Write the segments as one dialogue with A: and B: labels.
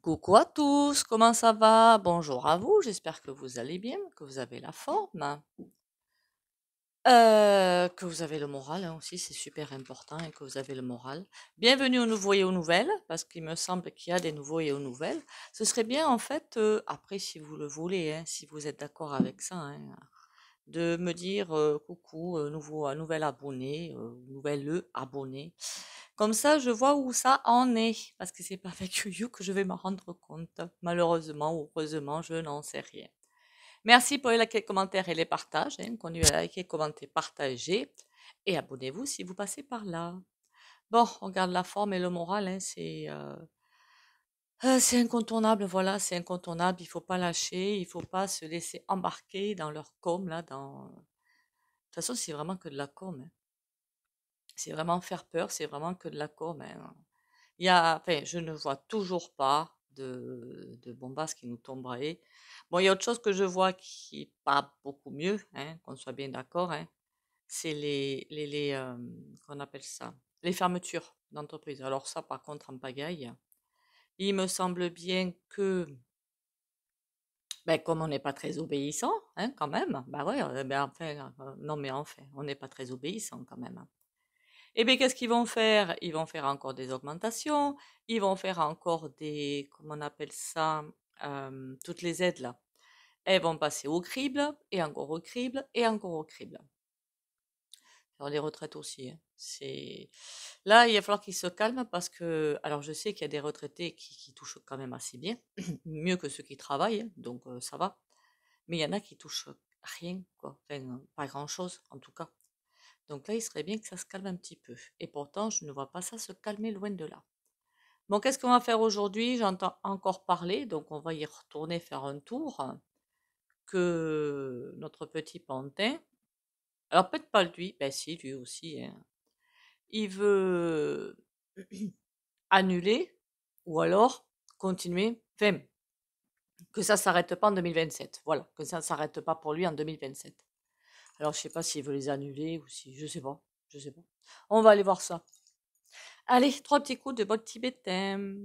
A: Coucou à tous, comment ça va Bonjour à vous, j'espère que vous allez bien, que vous avez la forme, euh, que vous avez le moral hein, aussi, c'est super important et hein, que vous avez le moral. Bienvenue aux nouveaux et aux nouvelles, parce qu'il me semble qu'il y a des nouveaux et aux nouvelles. Ce serait bien en fait, euh, après si vous le voulez, hein, si vous êtes d'accord avec ça, de me dire coucou, nouveau, nouvel abonné, nouvelle abonné. Comme ça, je vois où ça en est, parce que c'est pas avec You que je vais me rendre compte. Malheureusement ou heureusement, je n'en sais rien. Merci pour les les commentaires et les partages. Hein. y à liker, commenter, partager. Et abonnez-vous si vous passez par là. Bon, on garde la forme et le moral, hein, c'est... Ah, c'est incontournable, voilà, c'est incontournable. Il faut pas lâcher, il ne faut pas se laisser embarquer dans leur com là. Dans... De toute façon, c'est vraiment que de la com. Hein. C'est vraiment faire peur, c'est vraiment que de la com. Hein. Il y a, enfin, je ne vois toujours pas de, de qui nous tomberait. Bon, il y a autre chose que je vois qui n'est pas beaucoup mieux, hein, qu'on soit bien d'accord. Hein. c'est les, les, les euh, qu'on appelle ça, les fermetures d'entreprises. Alors ça, par contre, en pagaille il me semble bien que, ben, comme on n'est pas très obéissant, hein, quand même, ben bah oui, euh, ben enfin, euh, non mais enfin, on n'est pas très obéissant quand même. Et eh bien qu'est-ce qu'ils vont faire Ils vont faire encore des augmentations, ils vont faire encore des, comment on appelle ça, euh, toutes les aides là. Elles vont passer au crible, et encore au crible, et encore au crible. Alors les retraites aussi. Hein. C'est là, il va falloir qu'ils se calment parce que, alors je sais qu'il y a des retraités qui, touchent quand même assez bien, mieux que ceux qui travaillent, hein, donc euh, ça va. Mais il y en a qui touchent rien, quoi, enfin, euh, pas grand chose en tout cas. Donc là, il serait bien que ça se calme un petit peu. Et pourtant, je ne vois pas ça se calmer loin de là. Bon, qu'est-ce qu'on va faire aujourd'hui J'entends encore parler, donc on va y retourner faire un tour. Que notre petit pantin, alors peut-être pas lui, ben si, lui aussi. Hein. Il veut annuler ou alors continuer, enfin, que ça s'arrête pas en 2027. Voilà, que ça ne s'arrête pas pour lui en 2027. Alors je sais pas s'il veut les annuler ou si, je sais pas, je sais pas. On va aller voir ça. Allez, trois petits coups de bottes tibétain.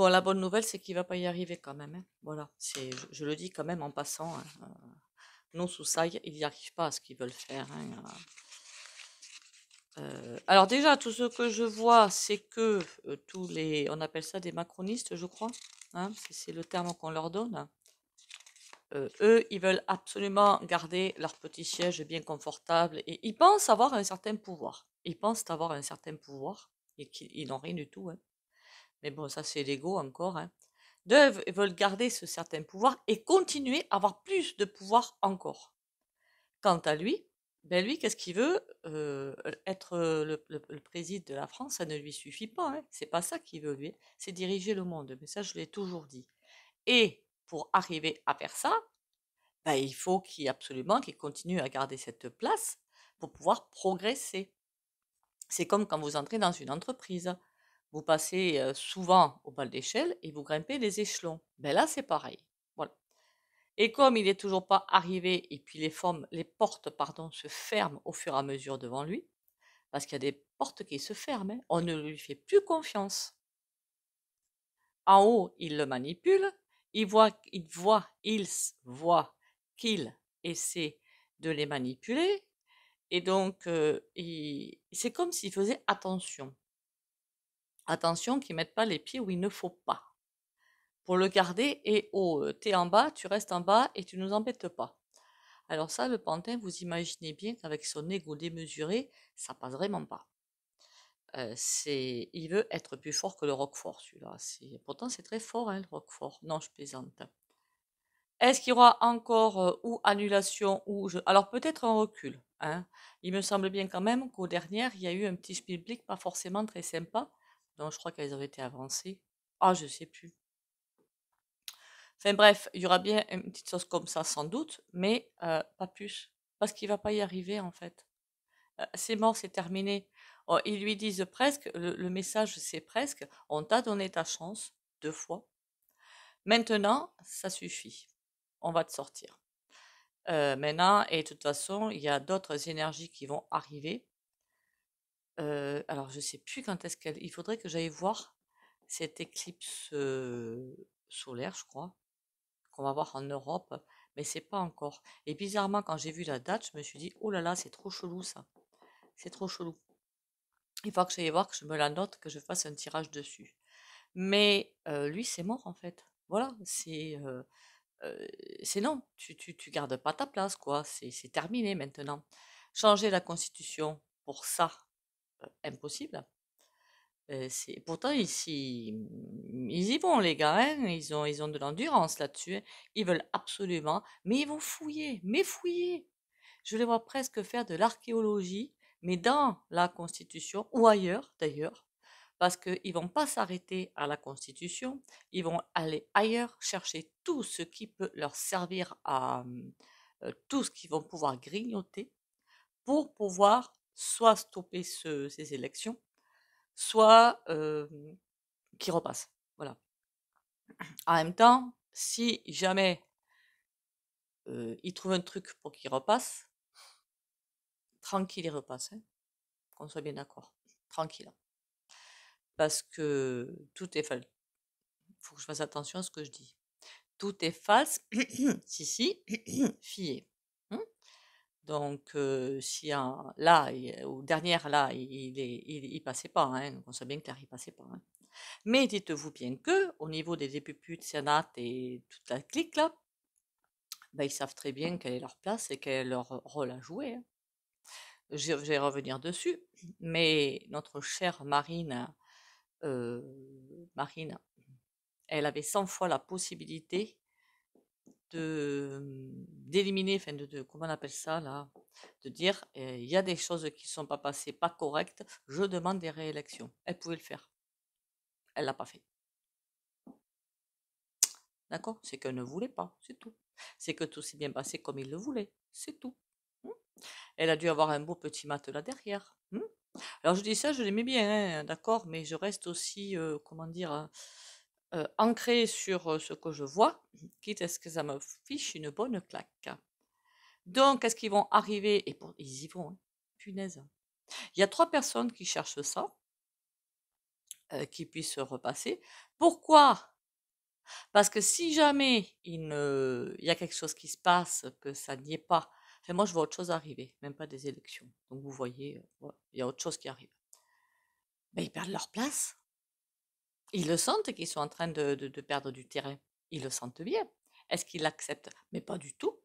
A: Bon, la bonne nouvelle, c'est qu'il va pas y arriver quand même. Hein. Voilà, je, le dis quand même en passant. Hein, euh, non, sous ça, ils n'y arrivent pas à ce qu'ils veulent faire. Hein, euh, alors déjà, tout ce que je vois, c'est que euh, tous les, on appelle ça des macronistes, je crois. c'est le terme qu'on leur donne. eux, ils veulent absolument garder leur petit siège bien confortable et ils pensent avoir un certain pouvoir. Ils pensent avoir un certain pouvoir et qu'ils n'ont rien du tout. Mais bon, ça c'est l'ego encore. Hein. veulent garder ce certain pouvoir et continuer à avoir plus de pouvoir encore. Quant à lui, ben lui, qu'est-ce qu'il veut euh, Être le, président de la France, ça ne lui suffit pas. Hein. C'est pas ça qu'il veut lui. Hein. C'est diriger le monde. Mais ça, je l'ai toujours dit. Et pour arriver à faire ça, ben, il faut qu'il absolument qu'il continue à garder cette place pour pouvoir progresser. C'est comme quand vous entrez dans une entreprise. Vous passez souvent au bal d'échelle et vous grimpez des échelons. Mais ben là, c'est pareil. Voilà. Et comme il n'est toujours pas arrivé, et puis les, les portes pardon, se ferment au fur et à mesure devant lui, parce qu'il y a des portes qui se ferment, hein, on ne lui fait plus confiance. En haut, il le manipule, il voit, il voit, il voit qu'il essaie de les manipuler, et donc c'est comme s'il faisait attention. Attention qu'ils ne mettent pas les pieds où il ne faut pas. Pour le garder, et oh, euh, t'es en bas, tu restes en bas et tu ne nous embêtes pas. Alors ça, le pantin, vous imaginez bien qu'avec son ego démesuré, ça passe vraiment pas. Euh, il veut être plus fort que le roquefort, celui-là. pourtant, c'est très fort, hein, le roquefort. Non, je plaisante. Est-ce qu'il y aura encore euh, ou annulation ou Alors peut-être un recul. Hein. Il me semble bien quand même qu'au dernier, il y a eu un petit public pas forcément très sympa je crois qu'elles avaient été avancées. Ah, je sais plus. Enfin bref, il y aura bien une petite sauce comme ça sans doute, mais euh, pas plus. Parce qu'il va pas y arriver en fait. Euh, c'est mort, c'est terminé. Oh, ils lui disent presque, le, message c'est presque, on t'a donné ta chance deux fois. Maintenant, ça suffit. On va te sortir. Euh, maintenant, et de toute façon, il y a d'autres énergies qui vont arriver. Euh, alors, je sais plus quand est-ce qu'elle. Il faudrait que j'aille voir cette éclipse euh, solaire, je crois, qu'on va voir en Europe, mais c'est pas encore. Et bizarrement, quand j'ai vu la date, je me suis dit, oh là là, c'est trop chelou ça. C'est trop chelou. Il faut que j'aille voir, que je me la note, que je fasse un tirage dessus. Mais euh, lui, c'est mort en fait. Voilà, c'est. c'est non, tu, tu, tu gardes pas ta place, quoi. C'est terminé maintenant. Changer la constitution pour ça, impossible. Euh, c'est pourtant, ici, ils y vont, les gars. Hein. ils, ont, ils ont de l'endurance là-dessus. Hein. ils veulent absolument. Mais ils vont fouiller. Mais fouiller. Je les vois presque faire de l'archéologie, mais dans la Constitution, ou ailleurs d'ailleurs. Parce qu'ils ne vont pas s'arrêter à la Constitution. Ils vont aller ailleurs chercher tout ce qui peut leur servir à. Euh, tout ce qu'ils vont pouvoir grignoter pour pouvoir soit stopper ces élections, soit euh, qui repassent. Voilà. En même temps, si jamais euh, ils trouvent un truc pour qu'ils repassent, tranquille, ils repassent. Hein, qu'on soit bien d'accord. Tranquille. Parce que tout est Il faut que je fasse attention à ce que je dis. Tout est false, si, si, fillé. Donc si un, là, ou dernière là, il ne passait pas. Hein, on sait bien que il ne passait pas. Hein. Mais dites-vous bien que, au niveau des députés de Sénat et toute la clique, là, ben, ils savent très bien quelle est leur place et quel est leur rôle à jouer. Hein. Je, vais revenir dessus. Mais notre chère Marine, Marine, elle avait 100 fois la possibilité de d'éliminer, enfin de, comment on appelle ça là, de dire «Eh, il y a des choses qui ne sont pas passées, pas correctes, je demande des réélections. Elle pouvait le faire. Elle l'a pas fait. D'accord C'est qu'elle ne voulait pas, c'est tout. C'est que tout s'est bien passé comme il le voulait, c'est tout. Mmh. elle a dû avoir un beau petit matelas derrière. Mmh. Alors je dis ça, je l'aimais bien, hein, d'accord, mais je reste aussi, comment dire, hein, euh, ancré sur euh, ce que je vois, quitte à ce que ça me fiche une bonne claque. Donc, est-ce qu'ils vont arriver Et ils y vont, hein. punaise. Il y a trois personnes qui cherchent ça, euh, qui puissent se repasser. Pourquoi Parce que si jamais il, y a quelque chose qui se passe, que ça n'y est pas, moi je vois autre chose arriver, même pas des élections. Donc vous voyez, il y a autre chose qui arrive. Mais ils perdent leur place. Ils le sentent qu'ils sont en train de, perdre du terrain. Ils le sentent bien. Est-ce qu'ils l'acceptent Mais pas du tout.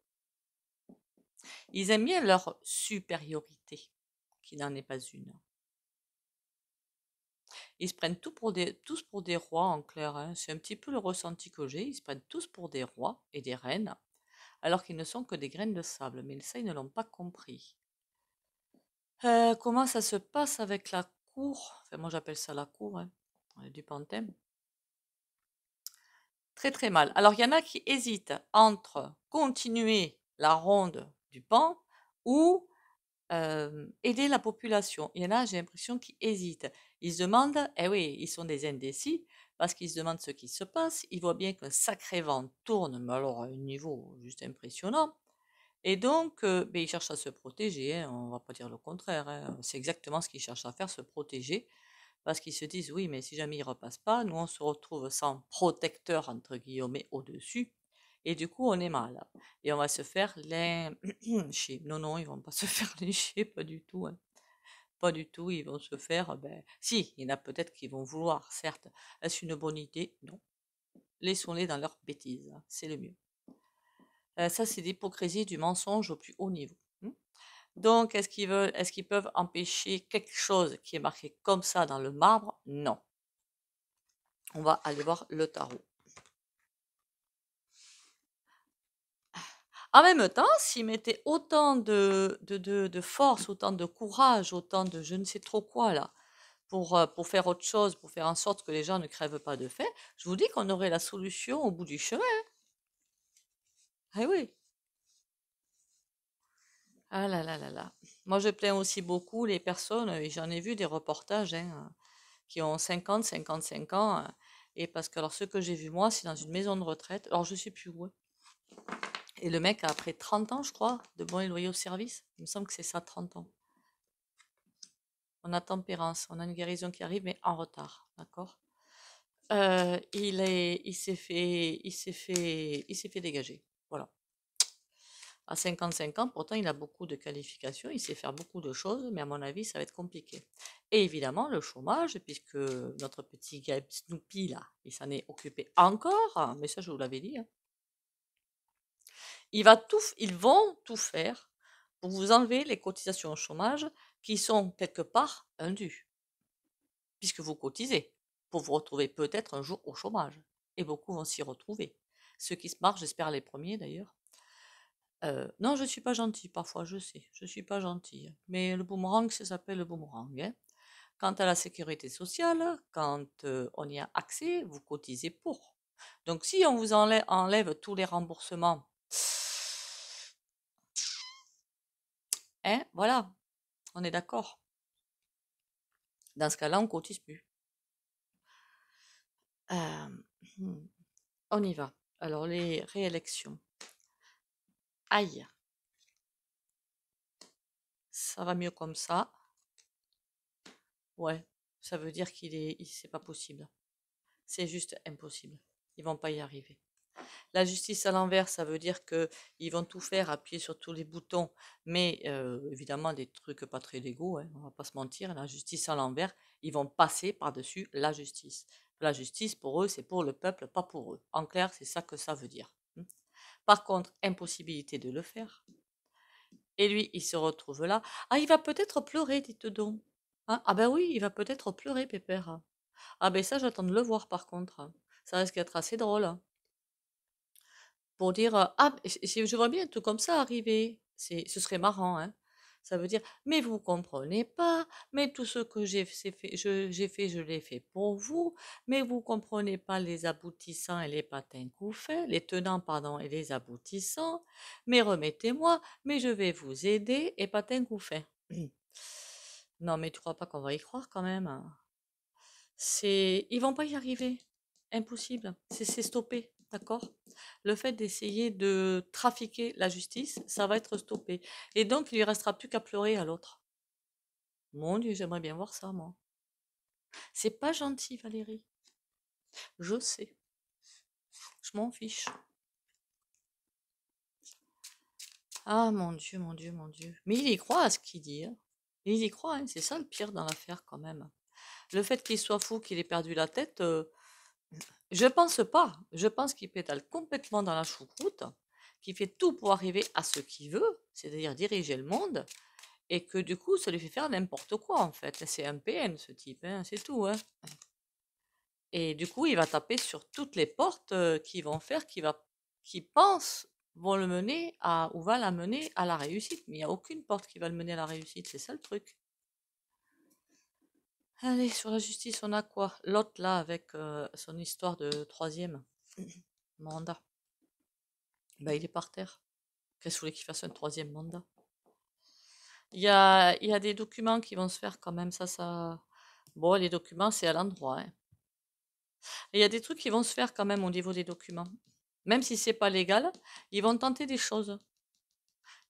A: Ils aiment bien leur supériorité, qui n'en est pas une. Ils se prennent tout pour des, tous pour des rois, en clair. Hein. C'est un petit peu le ressenti que j'ai. Ils se prennent tous pour des rois et des reines, alors qu'ils ne sont que des graines de sable. Mais ça, ils ne l'ont pas compris. Euh, comment ça se passe avec la cour moi, j'appelle ça la cour. Hein du panthème. Très très mal. Alors il y en a qui hésitent entre continuer la ronde du pan ou euh, aider la population. Il y en a, j'ai l'impression, qui hésitent. Ils se demandent, eh oui, ils sont des indécis, parce qu'ils se demandent ce qui se passe. Ils voient bien qu'un sacré vent tourne, mais alors à un niveau juste impressionnant. Et donc, euh, ben, ils cherchent à se protéger, hein. on ne va pas dire le contraire. Hein. C'est exactement ce qu'ils cherchent à faire, se protéger parce qu'ils se disent oui, mais si jamais ils repasse pas, nous on se retrouve sans protecteur entre guillemets au-dessus, et du coup on est mal. Et on va se faire lyncher. Non, non, ils vont pas se faire les pas du tout. Hein. Pas du tout, ils vont se faire. Ben, si, il y en a peut-être qui vont vouloir, certes. Est-ce une bonne idée Non. Laissons-les dans leurs bêtises, hein, c'est le mieux. Euh, ça, c'est l'hypocrisie du mensonge au plus haut niveau. Donc, est-ce qu'ils veulent, est-ce qu'ils peuvent empêcher quelque chose qui est marqué comme ça dans le marbre Non. On va aller voir le tarot. En même temps, s'ils mettaient autant de, force, autant de courage, autant de je ne sais trop quoi là, pour, euh, pour faire autre chose, pour faire en sorte que les gens ne crèvent pas de faim, je vous dis qu'on aurait la solution au bout du chemin. Eh oui, ah là là là là. Moi, je plains aussi beaucoup les personnes, et j'en ai vu des reportages hein, qui ont 50, 55 ans. Euh, et parce que, alors, ce que j'ai vu, moi, c'est dans une maison de retraite. Alors, je ne sais plus où. Hein. Et le mec, a après 30 ans, je crois, de bons et loyaux services, il me semble que c'est ça, 30 ans. On a tempérance, on a une guérison qui arrive, mais en retard, d'accord euh, Il s'est fait, il s'est fait, il s'est fait dégager. Voilà. À 55 ans, pourtant, il a beaucoup de qualifications, il sait faire beaucoup de choses, mais à mon avis, ça va être compliqué. Et évidemment, le chômage, puisque notre petit Gabe Snoopy, là, il s'en est occupé encore, mais ça, je vous l'avais dit. Hein. Il va tout, ils vont tout faire pour vous enlever les cotisations au chômage qui sont quelque part indues, puisque vous cotisez pour vous retrouver peut-être un jour au chômage. Et beaucoup vont s'y retrouver. Ceux qui se marchent, j'espère les premiers d'ailleurs. Euh, non, je ne suis pas gentille parfois, je sais, je ne suis pas gentille. Mais le boomerang, ça s'appelle le boomerang. Hein. Quant à la sécurité sociale, quand euh, on y a accès, vous cotisez pour. Donc si on vous enlève, tous les remboursements, hein, voilà, on est d'accord. Dans ce cas-là, on cotise plus. Euh, hmm, on y va. Alors les réélections. Aïe. Ça va mieux comme ça. Ouais, ça veut dire qu'il est, c'est pas possible. C'est juste impossible. Ils vont pas y arriver. La justice à l'envers, ça veut dire qu'ils vont tout faire, appuyer sur tous les boutons, mais euh, évidemment des trucs pas très légaux, hein, on va pas se mentir. La justice à l'envers, ils vont passer par-dessus la justice. La justice, pour eux, c'est pour le peuple, pas pour eux. En clair, c'est ça que ça veut dire. Par contre, impossibilité de le faire. Et lui, il se retrouve là. Ah, il va peut-être pleurer, dites donc. Hein ah ben oui, il va peut-être pleurer, Pépère. Ah ben ça, j'attends de le voir par contre. Ça risque d'être assez drôle. Pour dire, ah, je vois bien tout comme ça arriver, ce serait marrant. Hein? Ça veut dire, mais vous comprenez pas, mais tout ce que j'ai fait, je, j'ai fait, je l'ai fait pour vous, mais vous comprenez pas les aboutissants et les patins qu'on les tenants, pardon, et les aboutissants, mais remettez-moi, mais je vais vous aider et patins qu'on non, mais tu crois pas qu'on va y croire quand même? Hein. C'est, ils vont pas y arriver. Impossible. c'est stoppé. D'accord Le fait d'essayer de trafiquer la justice, ça va être stoppé. Et donc, il lui restera plus qu'à pleurer à l'autre. Mon Dieu, j'aimerais bien voir ça, moi. C'est pas gentil, Valérie. Je sais. Je m'en fiche. Ah mon Dieu, mon Dieu, mon Dieu. Mais il y croit à ce qu'il dit. Hein. Il y croit, hein. c'est ça le pire dans l'affaire quand même. Le fait qu'il soit fou, qu'il ait perdu la tête, euh, je pense pas. Je pense qu'il pétale complètement dans la choucroute, qu'il fait tout pour arriver à ce qu'il veut, c'est-à-dire diriger le monde, et que du coup, ça lui fait faire n'importe quoi en fait. C'est un PN ce type, hein, c'est tout. Hein. Et du coup, il va taper sur toutes les portes euh, qui vont faire, qui va, qui pensent vont le mener à ou va la mener à la réussite. Mais il n'y a aucune porte qui va le mener à la réussite. C'est ça le truc. Allez, sur la justice, on a quoi L'autre là, avec euh, son histoire de troisième, mandat. Bah, il est par terre. Qu'est-ce que vous voulez qu'il fasse un troisième mandat il y, a, il y a des documents qui vont se faire quand même, ça, ça. Bon, les documents, c'est à l'endroit. Hein. Il y a des trucs qui vont se faire quand même au niveau des documents. Même si c'est pas légal, ils vont tenter des choses.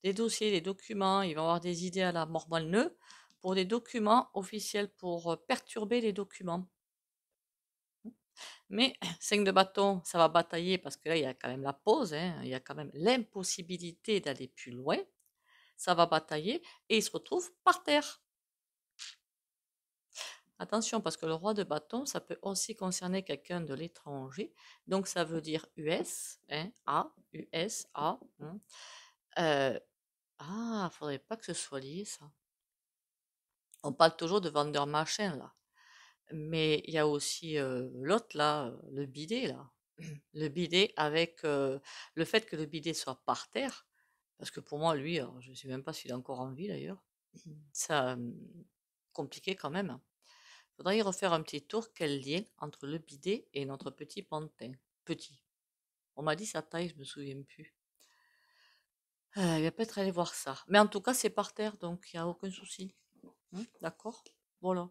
A: Des dossiers, des documents, ils vont avoir des idées à la mormoneux pour des documents officiels, pour perturber les documents. Mais 5 de bâton, ça va batailler parce que là, il y a quand même la pause, hein, il y a quand même l'impossibilité d'aller plus loin. Ça va batailler et il se retrouve par terre. Attention, parce que le roi de bâton, ça peut aussi concerner quelqu'un de l'étranger. Donc, ça veut dire US, hein, A, US, A. Hein. Euh, ah, faudrait pas que ce soit lié, ça. On parle toujours de vendeur machin, là. Mais il y a aussi l'autre, là, le bidet, là. Le bidet avec le fait que le bidet soit par terre, parce que pour moi, lui, je ne sais même pas s'il est encore en vie d'ailleurs, mmh. ça mmh, compliqué quand même. Il hein. faudrait y refaire un petit tour. Quel lien entre le bidet et notre petit pantin Petit. On m'a dit sa taille, je me souviens plus. Ah, il va peut-être aller voir ça. Mais en tout cas, c'est par terre, donc il n'y a aucun souci. Hein, d'accord Voilà.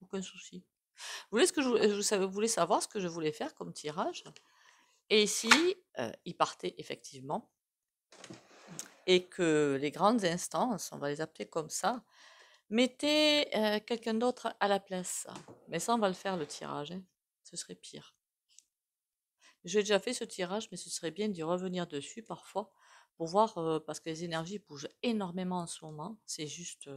A: Aucun souci. Vous voulez, ce que vous savoir ce que je voulais faire comme tirage Et ici, euh, il partait effectivement. Et que les grandes instances, on va les appeler comme ça, mettaient euh, quelqu'un d'autre à la place. Mais ça, on va le faire le tirage. Hein. Ce serait pire. J'ai déjà fait ce tirage, mais ce serait bien d'y revenir dessus parfois pour voir, euh, parce que les énergies bougent énormément en ce moment. C'est juste,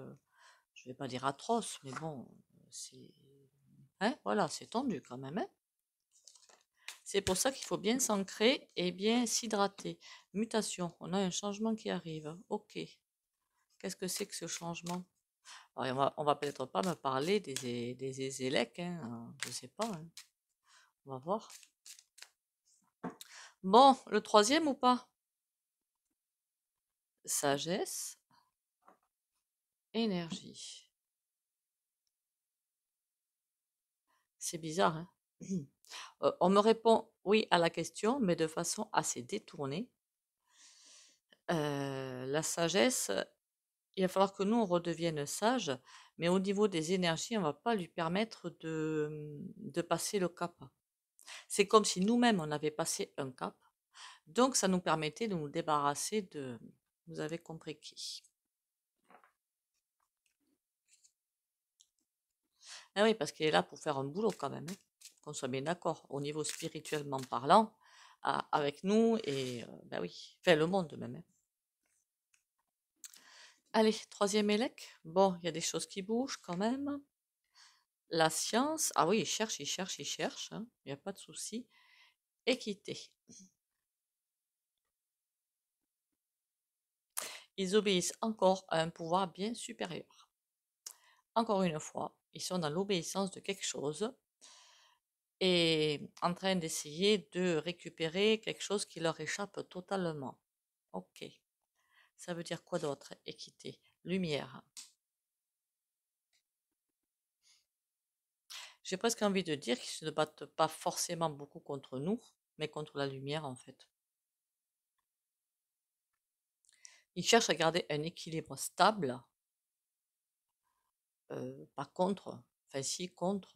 A: je ne vais pas dire atroce, mais bon, c'est, hein, voilà, c'est tendu quand même. Hein. c'est pour ça qu'il faut bien s'ancrer et bien s'hydrater. Mutation, on a un changement qui arrive. Ok. Qu'est-ce que c'est que ce changement on va, va peut-être pas me parler des, des, je ne hein, je sais pas. On va voir. Bon, le troisième ou pas Sagesse, énergie. C'est bizarre, hein? euh, On me répond oui à la question, mais de façon assez détournée. Euh, la sagesse, il va falloir que nous, on redevienne sage, mais au niveau des énergies, on ne va pas lui permettre de, de passer le cap. C'est comme si nous-mêmes, on avait passé un cap. Donc, ça nous permettait de nous débarrasser de... Vous avez compris qui Ah oui, parce qu'il est là pour faire un boulot quand même, hein. qu'on soit bien d'accord, au niveau spirituellement parlant, avec nous et, ben oui, fait le monde même. Hein. Allez, troisième élec. Bon, il y a des choses qui bougent quand même. La science, ah oui, il cherche, il cherche, il cherche, hein. il n'y a pas de souci. Équité. Ils obéissent encore à un pouvoir bien supérieur encore une fois, ils sont dans l'obéissance de quelque chose et en train d'essayer de récupérer quelque chose qui leur échappe totalement. Ok. Ça veut dire quoi d'autre Équité, lumière. J'ai presque envie de dire qu'ils ne se battent pas forcément beaucoup contre nous, mais contre la lumière en fait. Ils cherchent à garder un équilibre stable euh, pas contre, enfin si contre,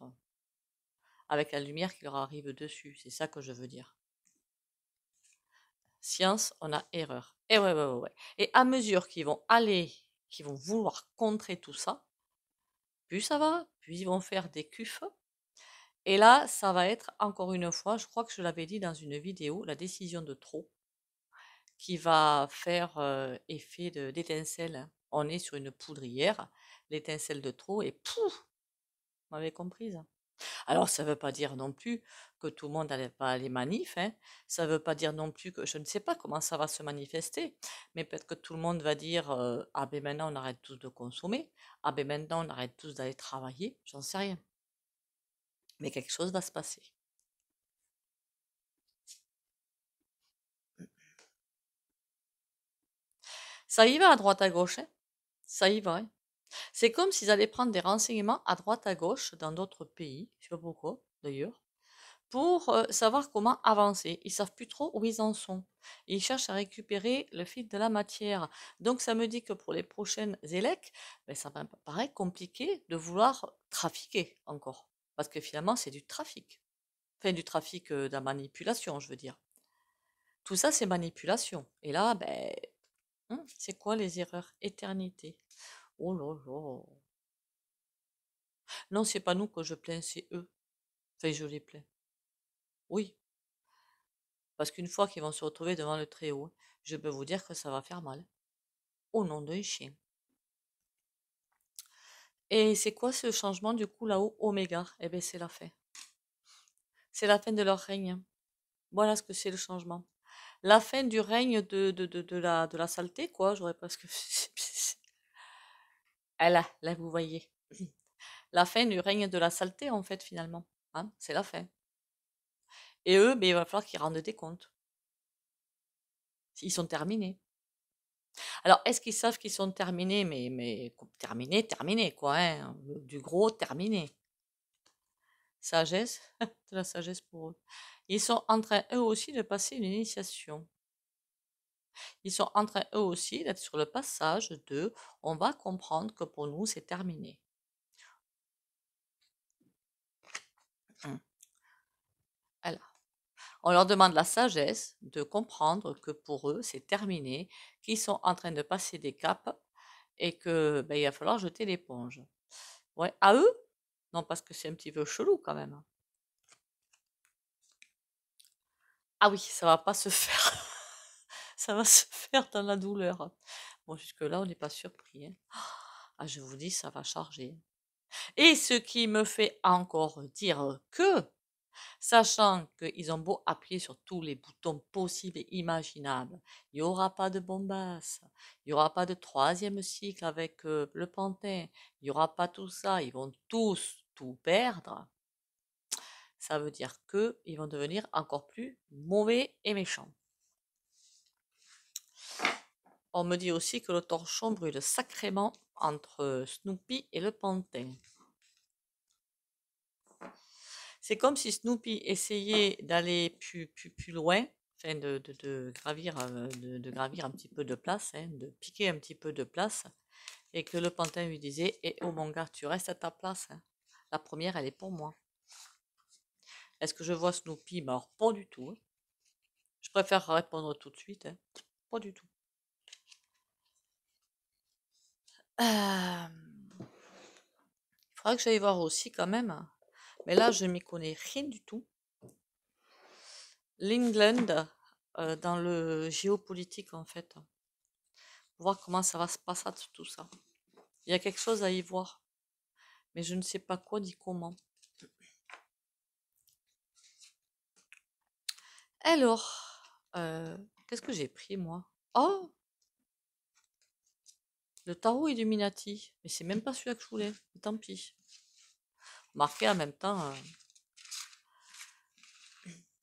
A: avec la lumière qui leur arrive dessus. C'est ça que je veux dire. Science, on a erreur. Et Et à mesure qu'ils vont aller, qu'ils vont vouloir contrer tout ça, plus ça va, puis ils vont faire des cuffes. Et là, ça va être encore une fois, je crois que je l'avais dit dans une vidéo, la décision de trop qui va faire euh, effet d'étincelle on est sur une poudrière, l'étincelle de trop et pouf Vous m'avez comprise alors, ça ne veut pas dire non plus que tout le monde n'allait pas aller manif. Hein. Ça ne veut pas dire non plus que je ne sais pas comment ça va se manifester. Mais peut-être que tout le monde va dire euh, Ah ben maintenant on arrête tous de consommer. Ah ben maintenant on arrête tous d'aller travailler. J'en sais rien. Mais quelque chose va se passer. Ça y va à droite à gauche. Hein? ça y va. Hein. C'est comme s'ils allaient prendre des renseignements à droite à gauche dans d'autres pays, je sais pas pourquoi d'ailleurs, pour savoir comment avancer. Ils savent plus trop où ils en sont. Ils cherchent à récupérer le fil de la matière. Donc ça me dit que pour les prochaines élèves, ben, ça me paraît compliqué de vouloir trafiquer encore. Parce que finalement, c'est du trafic. Enfin, du trafic de manipulation, je veux dire. Tout ça, c'est manipulation. Et là, ben, hmm, c'est quoi les erreurs Éternité. Non, oh Non, c'est pas nous que je plains, c'est eux. Enfin, je les plains. Oui. Parce qu'une fois qu'ils vont se retrouver devant le Très-Haut, je peux vous dire que ça va faire mal. Au nom d'un chien. Et c'est quoi ce changement du coup là-haut Oméga Eh bien, c'est la fin. C'est la fin de leur règne. Hein. Voilà ce que c'est le changement. La fin du règne de, de, de, de la, de la saleté, quoi. J'aurais presque. Elle, eh là, vous voyez. La fin du règne de la saleté, en fait, finalement. Hein c'est la fin. Et eux, ben, il va falloir qu'ils rendent des comptes. Ils sont terminés. Alors, est-ce qu'ils savent qu'ils sont terminés mais, mais terminés, terminés, quoi. Hein, du gros, terminé. Sagesse, de la sagesse pour eux. Ils sont en train, eux aussi, de passer une initiation. Ils sont en train eux aussi d'être sur le passage de on va comprendre que pour nous c'est terminé. Mmh. On leur demande la sagesse de comprendre que pour eux c'est terminé, qu'ils sont en train de passer des caps et que ben, il va falloir jeter l'éponge. Ouais, à eux Non, parce que c'est un petit peu chelou quand même. Ah oui, ça va pas se faire ça va se faire dans la douleur. Bon, jusque-là, on n'est pas surpris. Hein. Ah, je vous dis, ça va charger. Et ce qui me fait encore dire que, sachant qu'ils ont beau appuyer sur tous les boutons possibles et imaginables, il n'y aura pas de bombasse, il n'y aura pas de troisième cycle avec euh, le pantin, il n'y aura pas tout ça, ils vont tous tout perdre. Ça veut dire qu'ils vont devenir encore plus mauvais et méchants. On me dit aussi que le torchon brûle sacrément entre euh, Snoopy et le pantin. C'est comme si Snoopy essayait d'aller plus, plus, plus, loin, de, gravir, euh, de, gravir, un petit peu de place, hein, de piquer un petit peu de place, et que le pantin lui disait Eh oh mon gars, tu restes à ta place. Hein. La première, elle est pour moi. Est-ce que je vois Snoopy mort Pas du tout. Hein. Je préfère répondre tout de suite. Pas du tout. Il faudra que j'aille voir aussi quand même. Hein. Mais là, je m'y connais rien du tout. L'England, euh, dans le géopolitique en fait. voir comment ça va se passer tout ça. Il y a quelque chose à y voir. Mais je ne sais pas quoi ni comment. Alors, euh, qu'est-ce que j'ai pris moi Oh le tarot Illuminati. Mais c'est même pas celui-là que je voulais. tant pis. Marqué en même temps. On euh,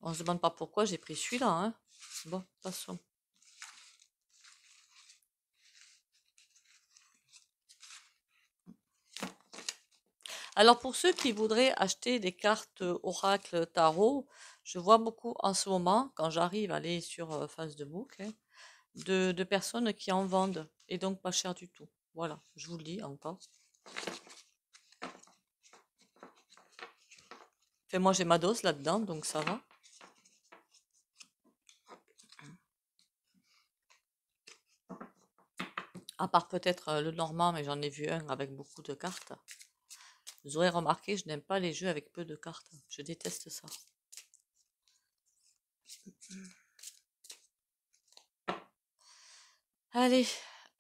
A: On se demande pas pourquoi j'ai pris celui-là. Hein. Bon, passons. Alors pour ceux qui voudraient acheter des cartes oracle tarot, je vois beaucoup en ce moment, quand j'arrive à aller sur euh, Face de Bouc, hein, de, personnes qui en vendent et donc pas cher du tout. Voilà, je vous le dis encore. et moi j'ai ma dose là-dedans, donc ça va. À part peut-être euh, le normand, mais j'en ai vu un avec beaucoup de cartes. Vous aurez remarqué, je n'aime pas les jeux avec peu de cartes. Je déteste ça. Allez,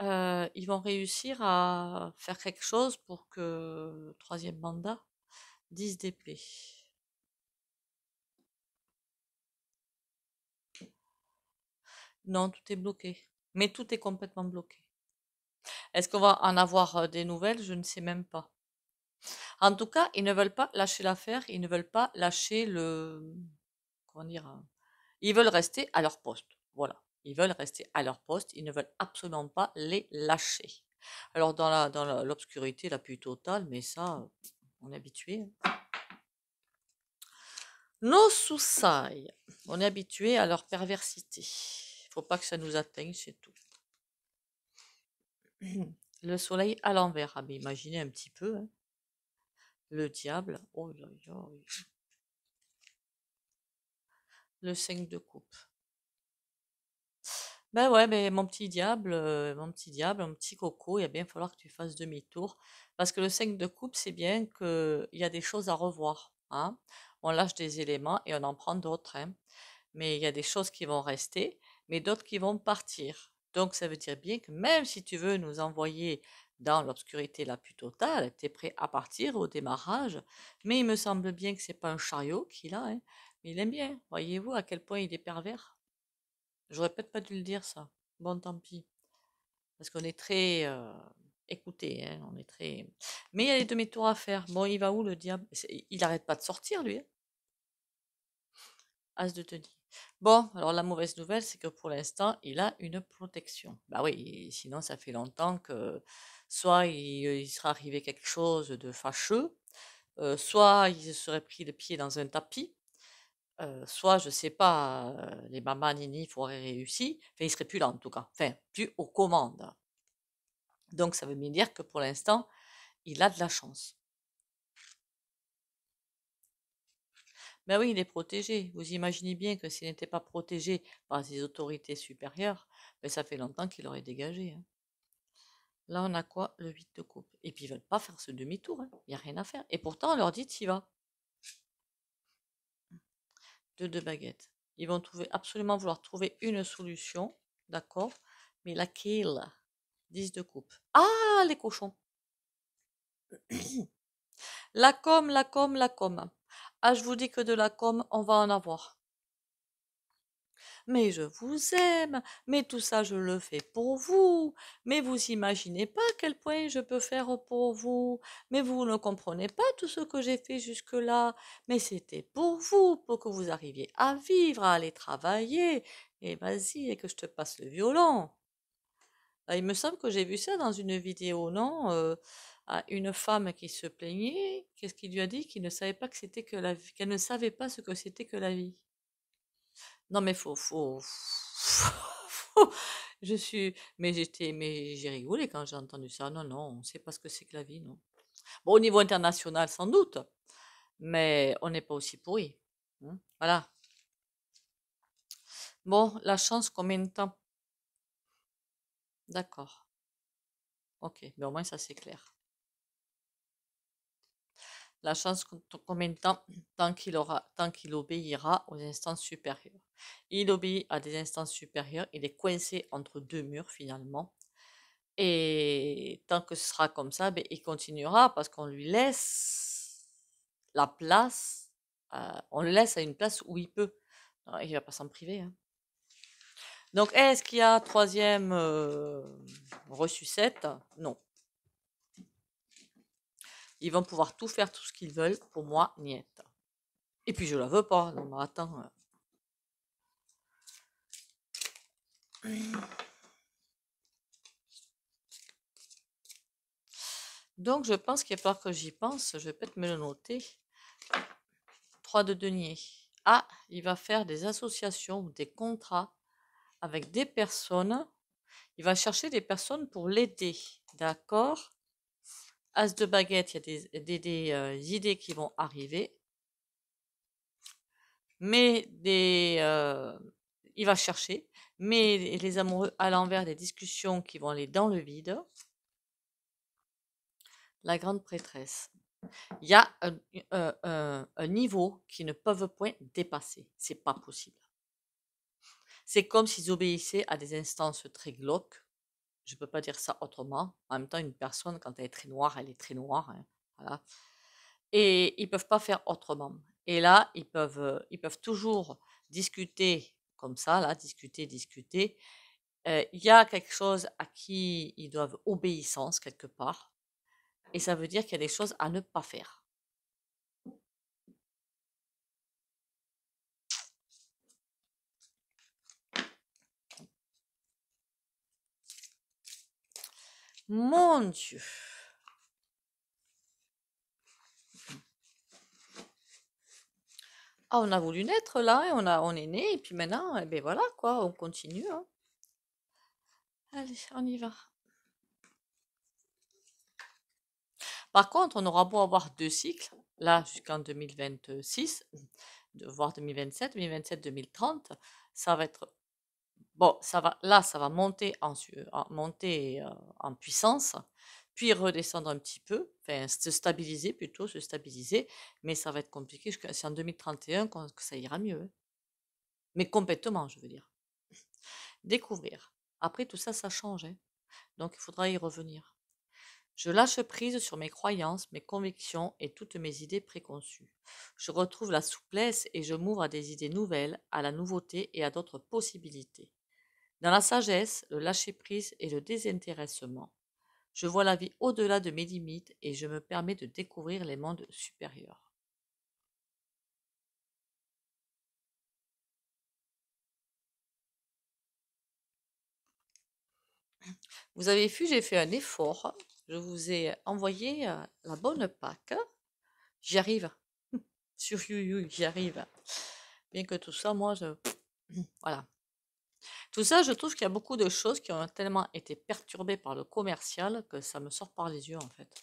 A: euh, ils vont réussir à faire quelque chose pour que le troisième mandat dise des Non, tout est bloqué. Mais tout est complètement bloqué. Est-ce qu'on va en avoir euh, des nouvelles Je ne sais même pas. En tout cas, ils ne veulent pas lâcher l'affaire, ils ne veulent pas lâcher le... Comment dire euh, Ils veulent rester à leur poste. Voilà. Ils veulent rester à leur poste, ils ne veulent absolument pas les lâcher. Alors dans la dans l'obscurité la, pluie totale, mais ça, on est habitué. Hein. Nos soussailles, on est habitué à leur perversité. Il ne faut pas que ça nous atteigne, c'est tout. Le soleil à l'envers, ah, imaginez un petit peu. Hein. Le diable, oh Le 5 de coupe. Ben ouais, mais mon petit diable, euh, mon petit diable, mon petit coco, il va bien falloir que tu fasses demi-tour. Parce que le 5 de coupe, c'est bien qu'il y a des choses à revoir. Hein. On lâche des éléments et on en prend d'autres. Hein. Mais il y a des choses qui vont rester, mais d'autres qui vont partir. Donc ça veut dire bien que même si tu veux nous envoyer dans l'obscurité la plus totale, tu es prêt à partir au démarrage. Mais il me semble bien que c'est pas un chariot qu'il a. Hein. Mais il aime bien. Voyez-vous à quel point il est pervers. J'aurais peut-être pas dû le dire ça. Bon, tant pis. Parce qu'on est très euh, hein, on est très. Mais il y a les demi-tours à faire. Bon, il va où le diable Il n'arrête pas de sortir, lui. Hein? As de tenir. Bon, alors la mauvaise nouvelle, c'est que pour l'instant, il a une protection. Bah oui, sinon ça fait longtemps que soit il, euh, sera arrivé quelque chose de fâcheux, euh, soit il serait pris le pied dans un tapis, euh, soit, je sais pas, euh, les mamans Nini auraient réussi, enfin, il serait plus là en tout cas, enfin, plus aux commandes. Donc, ça veut bien dire que pour l'instant, il a de la chance. Mais ben oui, il est protégé. Vous imaginez bien que s'il n'était pas protégé par ses autorités supérieures, ben, ça fait longtemps qu'il aurait dégagé. Hein. Là, on a quoi Le 8 de coupe. Et puis, ils veulent pas faire ce demi-tour. Hein. Il n'y a rien à faire. Et pourtant, on leur dit, s'il va de deux baguettes. Ils vont trouver, absolument vouloir trouver une solution, d'accord Mais laquelle 10 de coupe. Ah, les cochons La com, la com, la com. Ah, je vous dis que de la com, on va en avoir mais je vous aime, mais tout ça je le fais pour vous, mais vous imaginez pas à quel point je peux faire pour vous, mais vous ne comprenez pas tout ce que j'ai fait jusque-là, mais c'était pour vous, pour que vous arriviez à vivre, à aller travailler, et vas-y, et que je te passe le violon. Ah, il me semble que j'ai vu ça dans une vidéo, non euh, à Une femme qui se plaignait, qu'est-ce qu'il lui a dit Qu'il ne savait pas que c'était que la vie, qu'elle ne savait pas ce que c'était que la vie. Non, mais faut, faut, je suis, mais j'étais, mais j'ai rigolé quand j'ai entendu ça. Non, non, on ne sait pas ce que c'est que la vie, non. Bon, au niveau international, sans doute, mais on n'est pas aussi pourri. Hein, voilà. Bon, la chance, combien de temps D'accord. Ok, mais au moins ça c'est clair la chance combien de temps tant qu'il aura tant qu'il obéira aux instances supérieures. Il obéit à des instances supérieures, il est coincé entre deux murs finalement. Et tant que ce sera comme ça, ben, il continuera parce qu'on lui laisse la place, euh, on le laisse à une place où il peut. il va pas s'en priver. Hein. Donc, est-ce qu'il y a troisième euh, reçu 7 Non. Ils vont pouvoir tout faire, tout ce qu'ils veulent. Pour moi, niette. Et puis, je la veux pas. Non, mais attends. Euh. Donc, je pense qu'il a falloir que j'y pense. Je vais peut-être me le noter. Trois de denier. Ah, il va faire des associations, ou des contrats avec des personnes. Il va chercher des personnes pour l'aider. D'accord As de baguette, il y a des, euh, idées qui vont arriver. Mais des, euh, il va chercher. Mais les amoureux à l'envers des discussions qui vont aller dans le vide. La grande prêtresse. Il y a un, niveau qu'ils ne peuvent point dépasser. C'est pas possible. C'est comme s'ils obéissaient à des instances très glauques je ne peux pas dire ça autrement. En même temps, une personne, quand elle est très noire, elle est très noire. Hein, Et ils ne peuvent pas faire autrement. Et là, ils peuvent, ils peuvent toujours discuter comme ça, là, discuter, discuter. Euh, il y a quelque chose à qui ils doivent obéissance quelque part. Et ça veut dire qu'il y a des choses à ne pas faire. Mon Dieu. Ah, on a voulu naître là, et hein, on, a, on est né, et puis maintenant, et eh ben voilà quoi, on continue. Hein. Allez, on y va. Par contre, on aura beau avoir deux cycles, là jusqu'en 2026, voire 2027, 2027, 2030, ça va être Bon, ça va, là, ça va monter en, euh, monter, euh, en puissance, puis redescendre un petit peu, enfin se stabiliser plutôt, se stabiliser, mais ça va être compliqué. C'est en 2031 que ça ira mieux. Hein. Mais complètement, je veux dire. Découvrir. Après, tout ça, ça change. Hein. Donc, il faudra y revenir. Je lâche prise sur mes croyances, mes convictions et toutes mes idées préconçues. Je retrouve la souplesse et je m'ouvre à des idées nouvelles, à la nouveauté et à d'autres possibilités. Dans la sagesse, le lâcher-prise et le désintéressement, je vois la vie au-delà de mes limites et je me permets de découvrir les mondes supérieurs. Vous avez vu, j'ai fait un effort. Je vous ai envoyé euh, la bonne Pâques. J'y arrive. Sur You j'y arrive. Bien que tout ça, moi, je... Voilà. Tout ça, je trouve qu'il y a beaucoup de choses qui ont tellement été perturbées par le commercial que ça me sort par les yeux, en fait.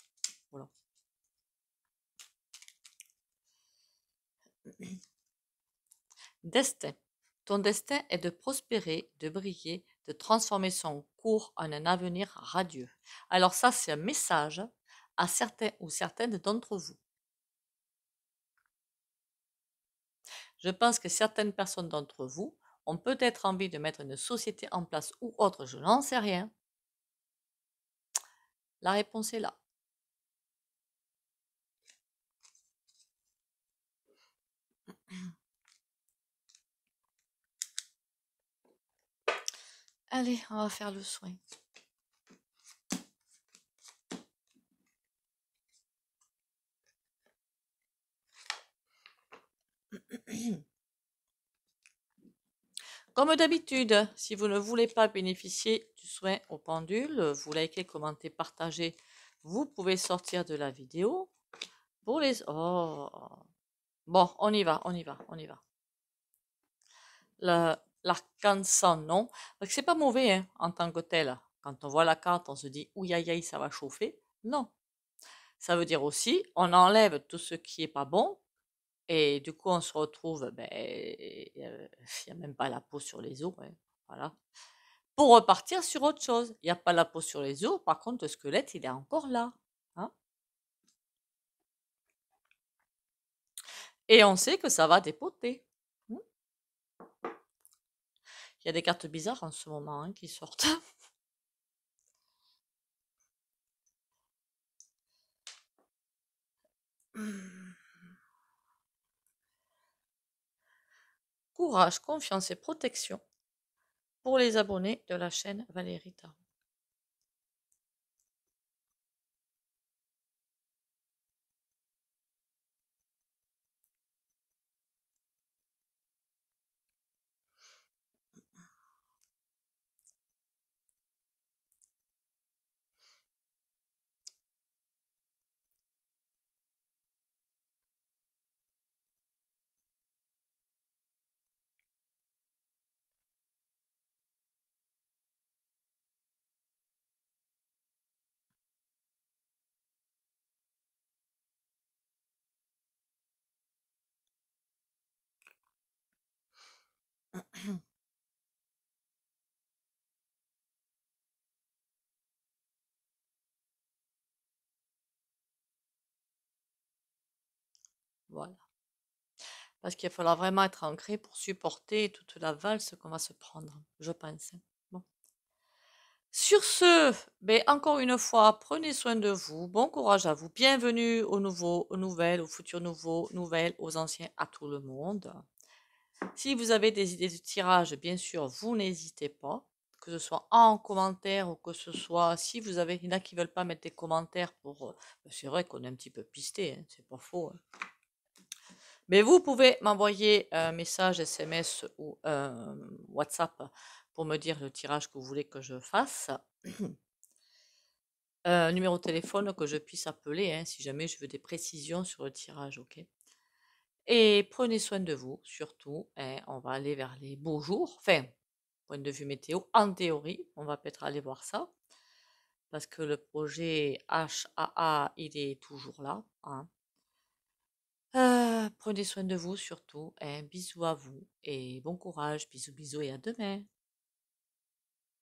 A: Voilà. Destin. Ton destin est de prospérer, de briller, de transformer son cours en un avenir radieux. Alors ça, c'est un message à certains ou certaines d'entre vous. Je pense que certaines personnes d'entre vous on peut-être envie de mettre une société en place ou autre, je n'en sais rien. La réponse est là. Allez, on va faire le soin. Comme d'habitude, si vous ne voulez pas bénéficier du soin au pendule, vous likez, commentez, partagez, vous pouvez sortir de la vidéo. Pour les... Oh. Bon, on y va, on y va, on y va. La en ciel non. C'est pas mauvais hein, en tant que tel. Quand on voit la carte, on se dit « oui ça va chauffer ». Non. Ça veut dire aussi, on enlève tout ce qui est pas bon et du coup, on se retrouve, ben, euh, il n'y a même pas la peau sur les os, hein, voilà. Pour repartir sur autre chose, il n'y a pas la peau sur les os, par contre, le squelette, il est encore là. Hein. Et on sait que ça va dépoter. Hein. Il y a des cartes bizarres en ce moment qui sortent. courage, confiance et protection pour les abonnés de la chaîne Valérie Parce qu'il va falloir vraiment être ancré pour supporter toute la valse qu'on va se prendre, je pense. Bon. Sur ce, ben, encore une fois, prenez soin de vous. Bon courage à vous. Bienvenue aux nouveaux, aux nouvelles, aux futurs nouveaux, nouvelles, aux anciens, à tout le monde. Si vous avez des idées de tirage, bien sûr, vous n'hésitez pas que ce soit en commentaire ou que ce soit si vous avez il y en a qui veulent pas mettre des commentaires pour euh, ben, c'est vrai qu'on est un petit peu pisté hein, c'est pas faux hein. Mais vous pouvez m'envoyer un message SMS ou WhatsApp pour me dire le tirage que vous voulez que je fasse. euh, numéro de téléphone que je puisse appeler hein, si jamais je veux des précisions sur le tirage, ok Et prenez soin de vous, surtout. Hein, on va aller vers les beaux jours. Enfin, point de vue météo, en théorie, on va peut-être aller voir ça. Parce que le projet HAA, il est toujours là. Hein prenez soin de vous surtout. Un hein. bisou à vous et bon courage. Bisous, bisous et à demain.